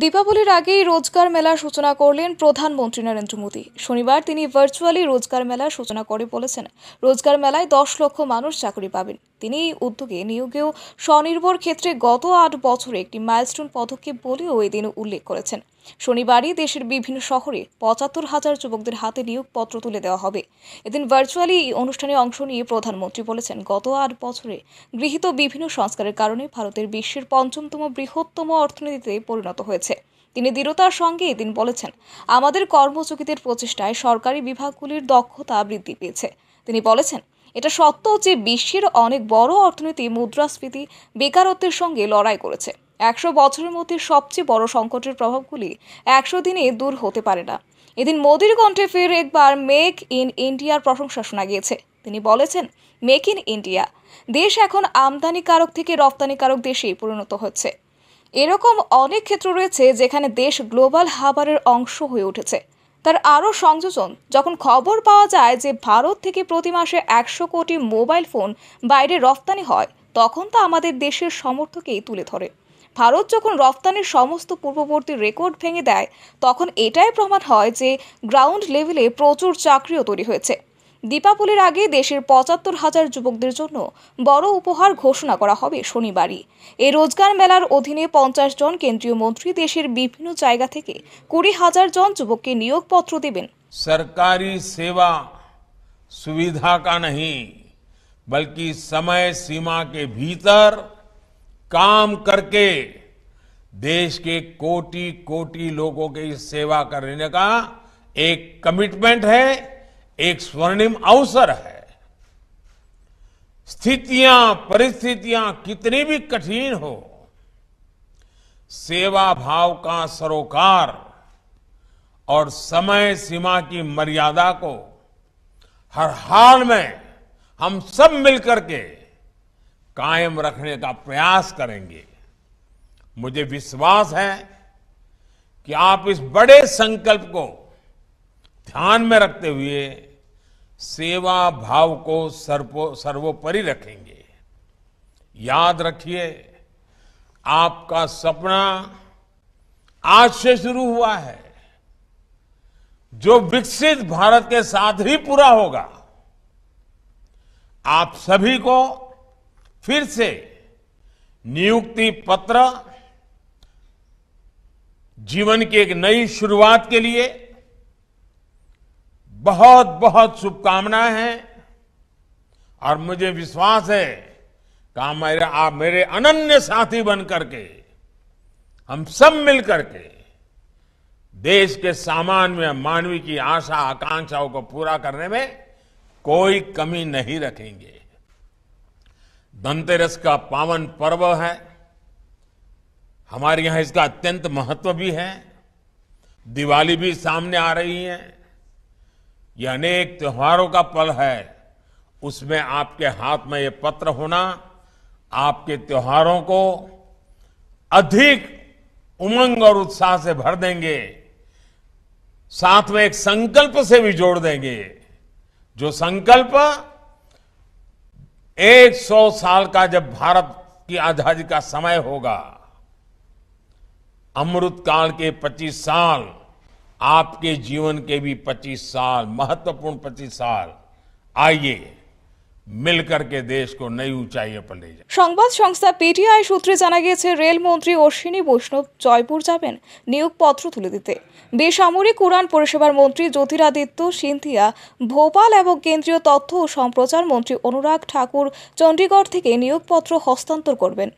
দীপাবলির আগেই রোজগার মেলার সূচনা করলেন প্রধানমন্ত্রী নরেন্দ্র মোদী শনিবার তিনি ভার্চুয়ালি রোজগার মেলার সূচনা করে বলেছেন রোজগার মেলায় দশ লক্ষ মানুষ চাকরি পাবেন তিনি এই উদ্যোগে নিয়োগেও স্বনির্ভর ক্ষেত্রে গত আট বছরে একটি মাইলস্টোন পদক্ষেপ বলেও এদিন উল্লেখ করেছেন শনিবারই দেশের বিভিন্ন শহরে পঁচাত্তর হাজার যুবকদের হাতে নিয়োগপত্র তুলে দেওয়া হবে এদিন ভার্চুয়ালি এই অনুষ্ঠানে অংশ নিয়ে প্রধানমন্ত্রী বলেছেন গত আট বছরে গৃহীত বিভিন্ন সংস্কারের কারণে ভারতের বিশ্বের পঞ্চমতম বৃহত্তম অর্থনীতিতে পরিণত হয়েছে তিনি দৃঢ়তার সঙ্গে এদিন বলেছেন আমাদের কর্মযোগীদের প্রচেষ্টায় সরকারি বিভাগগুলির দক্ষতা বৃদ্ধি পেয়েছে তিনি বলেছেন এটা সত্ত্বেও যে বিশ্বের অনেক বড় অর্থনীতি মুদ্রাস্ফীতি বেকারত্বের সঙ্গে লড়াই করেছে একশো বছরের মধ্যে সবচেয়ে বড় সংকটের প্রভাবগুলি একশো দিনে দূর হতে পারে না এদিন মোদীর কণ্ঠে ফের একবার মেক ইন ইন্ডিয়ার প্রশংসা শোনা গিয়েছে তিনি বলেছেন মেক ইন ইন্ডিয়া দেশ এখন আমদানিকারক থেকে রপ্তানিকারক দেশে পরিণত হচ্ছে এরকম অনেক ক্ষেত্র রয়েছে যেখানে দেশ গ্লোবাল হাবারের অংশ হয়ে উঠেছে তার আরও সংযোজন যখন খবর পাওয়া যায় যে ভারত থেকে প্রতি মাসে একশো কোটি মোবাইল ফোন বাইরে রফতানি হয় তখন তা আমাদের দেশের সমর্থকেই তুলে ধরে ভারত যখন রফতানির সমস্ত পূর্ববর্তী রেকর্ড ভেঙে দেয় তখন এটাই প্রমাণ হয় যে গ্রাউন্ড লেভেলে প্রচুর চাকরিও তৈরি হয়েছে দীপাবলির আগে দেশের পঁচাত্তর হাজার যুবকদের জন্য বড় উপহার ঘোষণা করা হবে শনিবারই এই রোজগার মেলার অধীনে পঞ্চাশ জন কেন্দ্রীয় মন্ত্রী দেশের বিভিন্ন জায়গা থেকে কুড়ি হাজার জন যুবককে নিয়োগপত্র দেবেন সরকারি সেবা সুবিধা কা नहीं বলকি সময় সীমা কে ভিতর কাম করকে দেশ কে কোটি কোটি लोगों সেবা इस सेवा एक स्वर्णिम अवसर है स्थितियां परिस्थितियां कितनी भी कठिन हो सेवा भाव का सरोकार और समय सीमा की मर्यादा को हर हाल में हम सब मिलकर के कायम रखने का प्रयास करेंगे मुझे विश्वास है कि आप इस बड़े संकल्प को ध्यान में रखते हुए सेवा भाव को सर्वोपरि रखेंगे याद रखिए आपका सपना आज से शुरू हुआ है जो विकसित भारत के साथ ही पूरा होगा आप सभी को फिर से नियुक्ति पत्र जीवन की एक नई शुरुआत के लिए बहुत बहुत शुभकामनाएं हैं और मुझे विश्वास है कि मेरे आप मेरे अनन्य साथी बन करके हम सब मिल करके देश के सामान्य मानवी की आशा आकांक्षाओं को पूरा करने में कोई कमी नहीं रखेंगे धनतेरस का पावन पर्व है हमारे यहां इसका अत्यंत महत्व भी है दिवाली भी सामने आ रही है ये अनेक त्योहारों का पल है उसमें आपके हाथ में ये पत्र होना आपके त्योहारों को अधिक उमंग और उत्साह से भर देंगे साथ में एक संकल्प से भी जोड़ देंगे जो संकल्प 100 साल का जब भारत की आजादी का समय होगा अमृत काल के 25 साल आपके जीवन के भी 25 साल महत्वपूर्ण 25 साल आइए মিলকর কে দেশ কো নই উঁচাইয়ে পর সংবাদ সংস্থা পিটিআই সূত্রে জানা গিয়েছে রেলমন্ত্রী অশ্বিনী বৈষ্ণব জয়পুর যাবেন নিয়োগপত্র তুলে দিতে বেসামরিক উড়ান পরিষেবার মন্ত্রী জ্যোতিরাদিত্য সিন্থিয়া ভোপাল এবং কেন্দ্রীয় তথ্য ও সম্প্রচার মন্ত্রী অনুরাগ ঠাকুর চণ্ডীগড় থেকে নিয়োগপত্র হস্তান্তর করবেন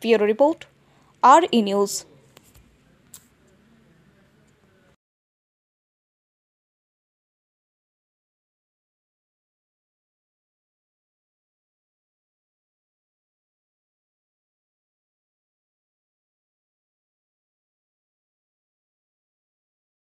পিওর রিপোর্ট আর ই নিউজ